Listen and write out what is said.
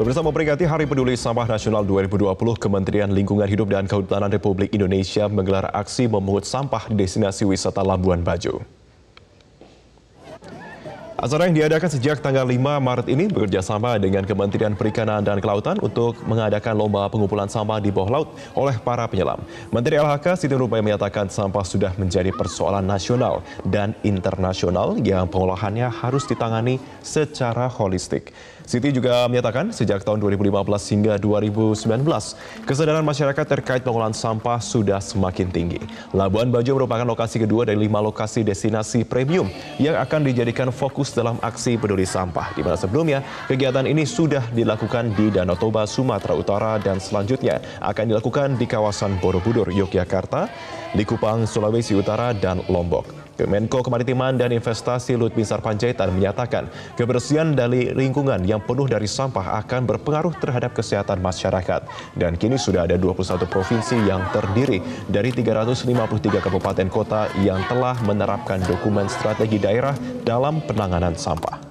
Pemirsa memperingati Hari Peduli Sampah Nasional 2020, Kementerian Lingkungan Hidup dan Kehutanan Republik Indonesia menggelar aksi memungut sampah di destinasi wisata Labuan Bajo. Acara yang diadakan sejak tanggal 5 Maret ini bekerjasama dengan Kementerian Perikanan dan Kelautan untuk mengadakan lomba pengumpulan sampah di bawah laut oleh para penyelam. Menteri LHK Siti Nurbaya menyatakan sampah sudah menjadi persoalan nasional dan internasional yang pengolahannya harus ditangani secara holistik. Siti juga menyatakan sejak tahun 2015 hingga 2019, kesadaran masyarakat terkait pengolahan sampah sudah semakin tinggi. Labuan Bajo merupakan lokasi kedua dari lima lokasi destinasi premium yang akan dijadikan fokus dalam aksi peduli sampah, di mana sebelumnya kegiatan ini sudah dilakukan di Danau Toba, Sumatera Utara, dan selanjutnya akan dilakukan di kawasan Borobudur, Yogyakarta, Likupang, Sulawesi Utara, dan Lombok. Kemenko Kemaritiman dan Investasi Lut Binsar Panjaitan menyatakan kebersihan dari lingkungan yang penuh dari sampah akan berpengaruh terhadap kesehatan masyarakat. Dan kini sudah ada 21 provinsi yang terdiri dari 353 kabupaten kota yang telah menerapkan dokumen strategi daerah dalam penanganan sampah.